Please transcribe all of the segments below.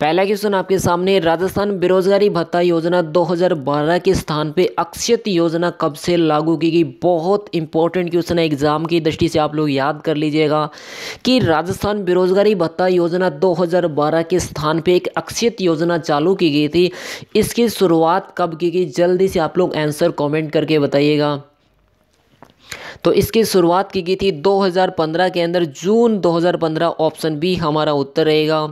पहला क्वेश्चन आपके सामने राजस्थान बेरोजगारी भत्ता योजना 2012 के स्थान पे अक्षत योजना कब से लागू की गई बहुत इंपॉर्टेंट क्वेश्चन है एग्जाम की दृष्टि से आप लोग याद कर लीजिएगा कि राजस्थान बेरोजगारी भत्ता योजना 2012 के स्थान पे एक अक्षत योजना चालू की गई थी इसकी शुरुआत कब की गई जल्दी से आप लोग आंसर कॉमेंट करके बताइएगा तो इसकी शुरुआत की गई थी 2015 के अंदर जून 2015 ऑप्शन बी हमारा उत्तर रहेगा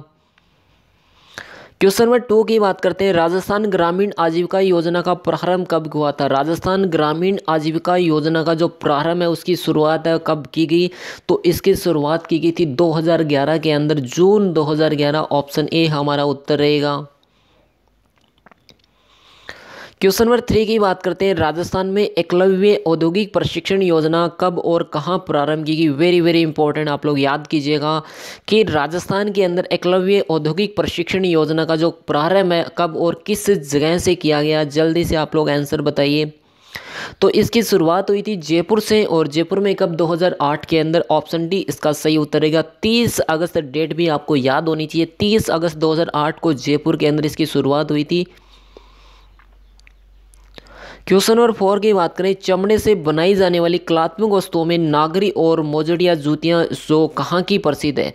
क्वेश्चन नंबर टू की बात करते हैं राजस्थान ग्रामीण आजीविका योजना का प्रारंभ कब हुआ था राजस्थान ग्रामीण आजीविका योजना का जो प्रारंभ है उसकी शुरुआत है कब की गई तो इसकी शुरुआत की गई थी 2011 के अंदर जून 2011 ऑप्शन ए हमारा उत्तर रहेगा क्वेश्चन नंबर थ्री की बात करते हैं राजस्थान में एकलव्य औद्योगिक प्रशिक्षण योजना कब और कहाँ प्रारंभ की गई वेरी वेरी इंपॉर्टेंट आप लोग याद कीजिएगा कि राजस्थान के अंदर एकलव्य औद्योगिक प्रशिक्षण योजना का जो प्रारंभ है कब और किस जगह से किया गया जल्दी से आप लोग आंसर बताइए तो इसकी शुरुआत हुई थी जयपुर से और जयपुर में कब 2008 के अंदर ऑप्शन डी इसका सही उतरेगा 30 अगस्त डेट भी आपको याद होनी चाहिए 30 अगस्त 2008 को जयपुर के अंदर इसकी शुरुआत हुई थी क्वेश्चन नंबर फोर की बात करें चमड़े से बनाई जाने वाली कलात्मक वस्तुओं में नागरी और मोजड़िया जूतियाँ जो कहाँ की प्रसिद्ध है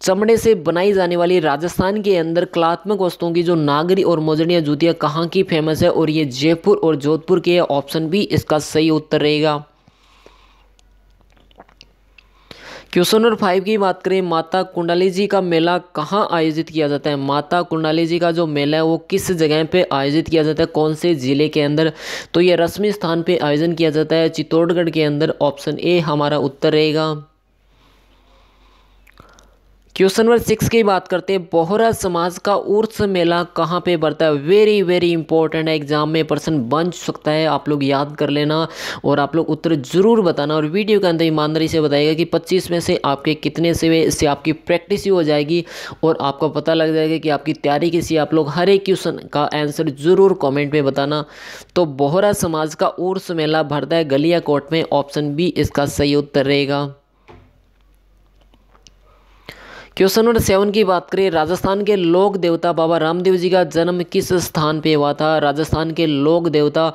चमड़े से बनाई जाने वाली राजस्थान के अंदर कलात्मक वस्तुओं की जो नागरी और मोजड़िया जूतियाँ कहाँ की फेमस है और ये जयपुर और जोधपुर के ऑप्शन भी इसका सही उत्तर रहेगा क्वेश्चन नंबर फाइव की बात करें माता कुंडाली जी का मेला कहाँ आयोजित किया जाता है माता कुंडाली जी का जो मेला है वो किस जगह पे आयोजित किया जाता है कौन से ज़िले के अंदर तो ये रस्मी स्थान पे आयोजन किया जाता है चित्तौड़गढ़ के अंदर ऑप्शन ए हमारा उत्तर रहेगा क्वेश्चन नंबर सिक्स की बात करते हैं बोहरा समाज का उर्स मेला कहाँ पे बढ़ता है वेरी वेरी इंपॉर्टेंट है एग्जाम में पर्सन बन सकता है आप लोग याद कर लेना और आप लोग उत्तर जरूर बताना और वीडियो के अंदर ईमानदारी से बताएगा कि 25 में से आपके कितने से इससे आपकी प्रैक्टिस ही हो जाएगी और आपको पता लग जाएगा कि आपकी तैयारी कैसी आप लोग हर एक क्वेश्चन का आंसर ज़रूर कॉमेंट में बताना तो बोहरा समाज का उर्स मेला भरता है गलिया कोट में ऑप्शन बी इसका सही उत्तर रहेगा क्वेश्चन नंबर सेवन की बात करें राजस्थान के लोक देवता बाबा रामदेव जी का जन्म किस स्थान पे हुआ था राजस्थान के लोक देवता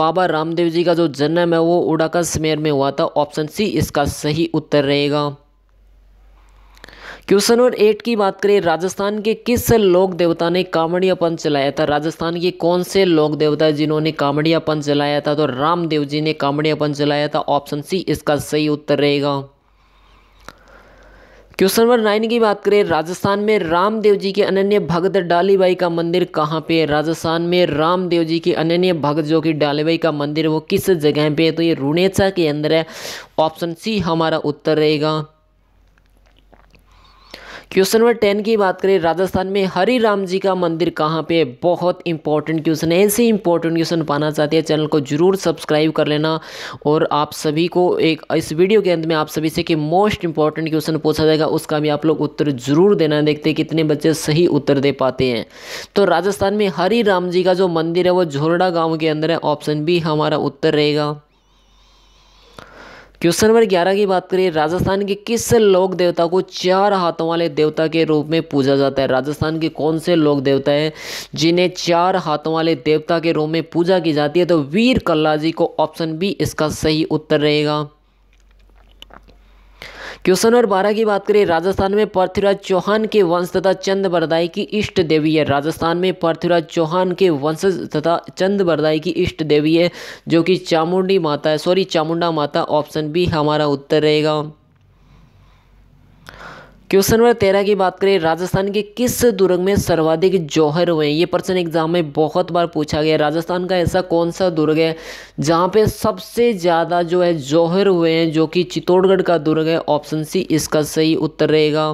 बाबा रामदेव जी का जो जन्म है वो उड़ाका समेर में हुआ था ऑप्शन सी इसका सही उत्तर रहेगा क्वेश्चन नंबर एट की बात करें राजस्थान के किस लोक देवता ने कांवड़िया पंथ चलाया था राजस्थान के कौन से लोक देवता जिन्होंने कांवड़िया पंथ चलाया था तो रामदेव जी ने कांवड़िया पंथ चलाया था ऑप्शन सी इसका सही उत्तर रहेगा क्वेश्चन नंबर नाइन की बात करें राजस्थान में रामदेव जी के अनन्य भगत डालीबाई का मंदिर कहाँ पे है राजस्थान में रामदेव जी के अनन्य भगत जो कि डालीबाई का मंदिर वो किस जगह पे है तो ये रुणेचा के अंदर है ऑप्शन सी हमारा उत्तर रहेगा क्वेश्चन नंबर टेन की बात करें राजस्थान में हरी राम जी का मंदिर कहाँ पे बहुत इंपॉर्टेंट क्वेश्चन है ऐसे इंपॉर्टेंट क्वेश्चन पाना चाहते हैं चैनल को जरूर सब्सक्राइब कर लेना और आप सभी को एक इस वीडियो के अंत में आप सभी से कि मोस्ट इंपॉर्टेंट क्वेश्चन पूछा जाएगा उसका भी आप लोग उत्तर जरूर देना देखते हैं कितने बच्चे सही उत्तर दे पाते हैं तो राजस्थान में हरी राम जी का जो मंदिर है वो झोरडा गाँव के अंदर है ऑप्शन बी हमारा उत्तर रहेगा क्वेश्चन नंबर ग्यारह की बात करिए राजस्थान के किस लोक देवता को चार हाथों वाले देवता के रूप में पूजा जाता है राजस्थान के कौन से लोक देवता है जिन्हें चार हाथों वाले देवता के रूप में पूजा की जाती है तो वीर कल्ला जी को ऑप्शन बी इसका सही उत्तर रहेगा क्वेश्चन नंबर बारह की बात करें राजस्थान में पृथ्वीराज चौहान के वंश तथा चंद बरदाई की इष्ट देवी है राजस्थान में पृथ्वीराज चौहान के वंश तथा चंद बरदाई की इष्ट देवी है जो कि चामुंडी माता है सॉरी चामुंडा माता ऑप्शन बी हमारा उत्तर रहेगा क्वेश्चन नंबर तेरह की बात करें राजस्थान के किस दुर्ग में सर्वाधिक जौहर हुए हैं ये प्रश्न एग्जाम में बहुत बार पूछा गया राजस्थान का ऐसा कौन सा दुर्ग है जहाँ पे सबसे ज़्यादा जो है जौहर हुए हैं जो कि चित्तौड़गढ़ का दुर्ग है ऑप्शन सी इसका सही उत्तर रहेगा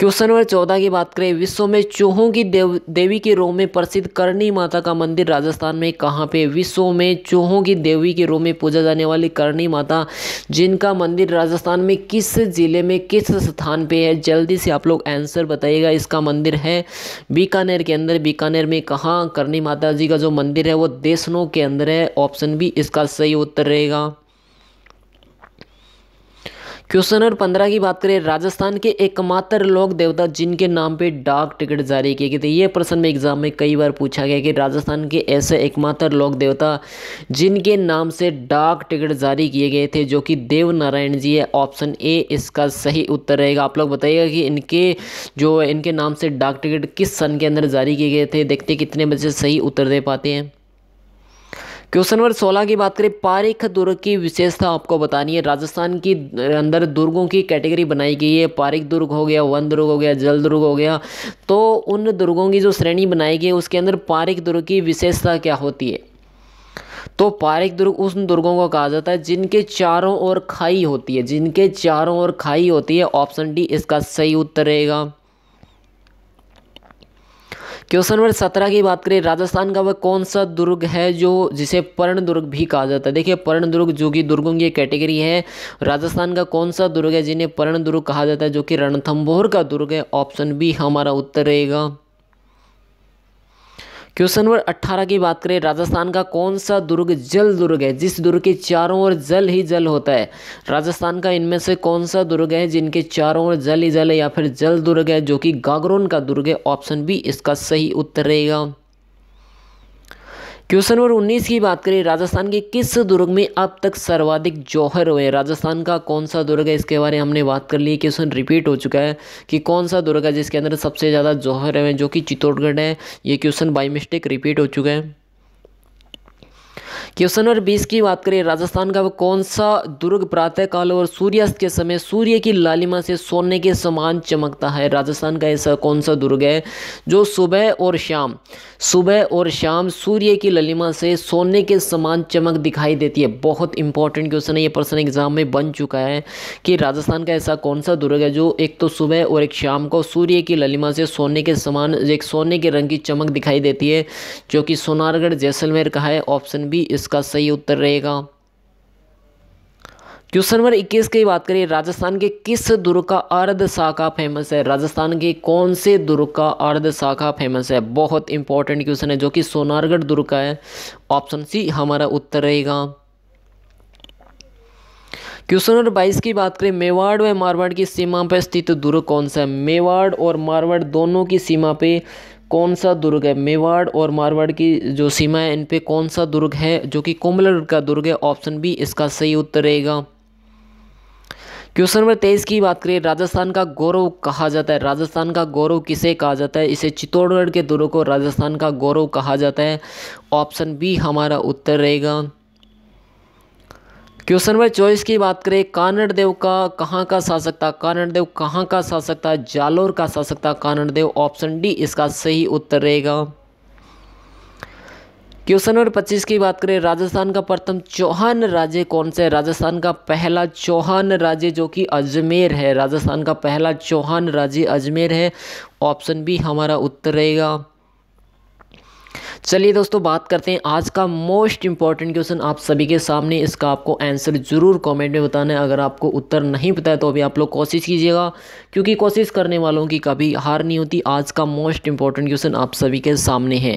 क्वेश्चन नंबर चौदह की बात करें विश्व में चूहों की देव, देवी के रूप में प्रसिद्ध करणी माता का मंदिर राजस्थान में कहाँ पे विश्व में चूहों की देवी के रूप में पूजा जाने वाली करणी माता जिनका मंदिर राजस्थान में किस ज़िले में किस स्थान पे है जल्दी से आप लोग आंसर बताइएगा इसका मंदिर है बीकानेर के अंदर बीकानेर में कहाँ करणी माता जी का जो मंदिर है वो देशनों के अंदर है ऑप्शन भी इसका सही उत्तर रहेगा क्वेश्चन नंबर पंद्रह की बात करें राजस्थान के एकमात्र लोक देवता जिनके नाम पे डाक टिकट जारी किए गए थे ये प्रश्न में एग्जाम में कई बार पूछा गया कि राजस्थान के ऐसे एकमात्र लोक देवता जिनके नाम से डाक टिकट जारी किए गए थे जो कि देव नारायण जी है ऑप्शन ए इसका सही उत्तर रहेगा आप लोग बताइएगा कि इनके जो इनके नाम से डाक टिकट किस सन के अंदर जारी किए गए थे देखते कितने बच्चे सही उत्तर दे पाते हैं क्वेश्चन नंबर 16 की बात करें पारेख दुर्ग की विशेषता आपको बतानी है राजस्थान की अंदर दुर्गों की कैटेगरी बनाई गई है पारिक दुर्ग हो गया वन दुर्ग हो गया जल दुर्ग हो गया तो उन दुर्गों की जो श्रेणी बनाई गई है उसके अंदर पारिक दुर्ग की विशेषता क्या होती है तो पारिक दुर्ग उन दुर्गों को कहा जाता है जिनके चारों ओर खाई होती है जिनके चारों ओर खाई होती है ऑप्शन डी इसका सही उत्तर रहेगा क्वेश्चन नंबर सत्रह की बात करें राजस्थान का वह कौन सा दुर्ग है जो जिसे पर्ण दुर्ग भी कहा जाता है देखिए पर्ण दुर्ग जो कि दुर्गों की कैटेगरी है राजस्थान का कौन सा दुर्ग है जिन्हें पर्ण दुर्ग कहा जाता है जो कि रणथम्भौर का दुर्ग है ऑप्शन बी हमारा उत्तर रहेगा क्वेश्चन नंबर अट्ठारह की बात करें राजस्थान का कौन सा दुर्ग जल दुर्ग है जिस दुर्ग के चारों ओर जल ही जल होता है राजस्थान का इनमें से कौन सा दुर्ग है जिनके चारों ओर जल ही जल है या फिर जल दुर्ग है जो कि गागरोन का दुर्ग है ऑप्शन बी इसका सही उत्तर रहेगा क्वेश्चन नंबर 19 की बात करें राजस्थान के किस दुर्ग में अब तक सर्वाधिक जौहर हुए राजस्थान का कौन सा दुर्ग है इसके बारे में हमने बात कर ली क्वेश्चन रिपीट हो चुका है कि कौन सा दुर्ग है जिसके अंदर सबसे ज़्यादा जौहर हुए जो कि चित्तौड़गढ़ है ये क्वेश्चन बाई मिस्टेक रिपीट हो चुका है क्वेश्चन नंबर बीस की बात करें राजस्थान का कौन सा दुर्ग प्रातःकाल और सूर्यास्त के समय सूर्य की लालिमा से सोने के समान चमकता है राजस्थान का ऐसा कौन सा दुर्ग है जो सुबह और शाम सुबह और शाम सूर्य की ललिमा से सोने के समान चमक दिखाई देती है बहुत इंपॉर्टेंट क्वेश्चन है ये प्रश्न एग्जाम में बन चुका है कि राजस्थान का ऐसा कौन सा दुर्ग है जो एक तो सुबह और एक शाम को सूर्य की ललिमा से सोने के समान एक सोने के रंग की चमक दिखाई देती है जो कि सोनारगढ़ जैसलमेर का है ऑप्शन बी इस इसका सही उत्तर रहेगा क्वेश्चन नंबर 21 की बात करें राजस्थान के किस दुर्ग का अर्ध शाखा फेमस है राजस्थान के कौन से दुर्ग का अर्ध शाखा फेमस है बहुत इंपॉर्टेंट क्वेश्चन है जो कि सोनारगढ़ दुर्ग का है ऑप्शन सी हमारा उत्तर रहेगा क्वेश्चन नंबर बाईस की बात करें मेवाड़ व मारवाड़ की सीमा पर स्थित दुर्ग कौन सा है मेवाड़ और मारवाड़ दोनों की सीमा पर कौन सा दुर्ग है मेवाड़ और मारवाड़ की जो सीमा है इन पे कौन सा दुर्ग है जो कि कोमलगढ़ का दुर्ग है ऑप्शन बी इसका सही उत्तर रहेगा क्वेश्चन नंबर तेईस की बात करें राजस्थान का गौरव कहा जाता है राजस्थान का गौरव किसे कहा जाता है इसे चित्तौड़गढ़ के दुर्ग को राजस्थान का गौरव कहा जाता है ऑप्शन बी हमारा उत्तर रहेगा क्वेश्चन नंबर चौबीस की बात करें कानड़ देव का कहाँ का शासक था कानड़ देव कहाँ का शासक था जालोर का शासक था कानड़ देव ऑप्शन डी इसका सही उत्तर रहेगा क्वेश्चन नंबर पच्चीस की बात करें राजस्थान का प्रथम चौहान राज्य कौन सा है राजस्थान का पहला चौहान राज्य जो कि अजमेर है राजस्थान का पहला चौहान राज्य अजमेर है ऑप्शन बी हमारा उत्तर रहेगा चलिए दोस्तों बात करते हैं आज का मोस्ट इंपॉर्टेंट क्वेश्चन आप सभी के सामने इसका आपको आंसर ज़रूर कमेंट में बताना है अगर आपको उत्तर नहीं पता है तो अभी आप लोग कोशिश कीजिएगा क्योंकि कोशिश करने वालों की कभी हार नहीं होती आज का मोस्ट इंपॉर्टेंट क्वेश्चन आप सभी के सामने है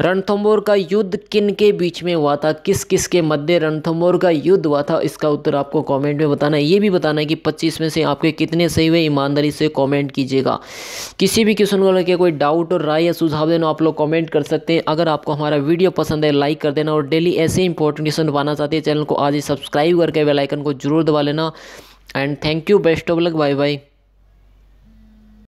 रणथम्बोर का युद्ध किन के बीच में हुआ था किस किस के मध्य रणथम्बोर का युद्ध हुआ था इसका उत्तर आपको कॉमेंट में बताना है ये भी बताना है कि पच्चीस में से आपके कितने सही हुए ईमानदारी से कॉमेंट कीजिएगा किसी भी क्वेश्चन को लेकर कोई डाउट और राय या सुझाव देना आप लोग कॉमेंट कर सकते हैं अगर अगर आपको हमारा वीडियो पसंद है लाइक कर देना और डेली ऐसे इंपॉर्टेंट क्वेश्चन बनाना चाहते हैं चैनल को आज ही सब्सक्राइब करके बेलाइकन को जरूर दबा लेना and thank you best of luck bye bye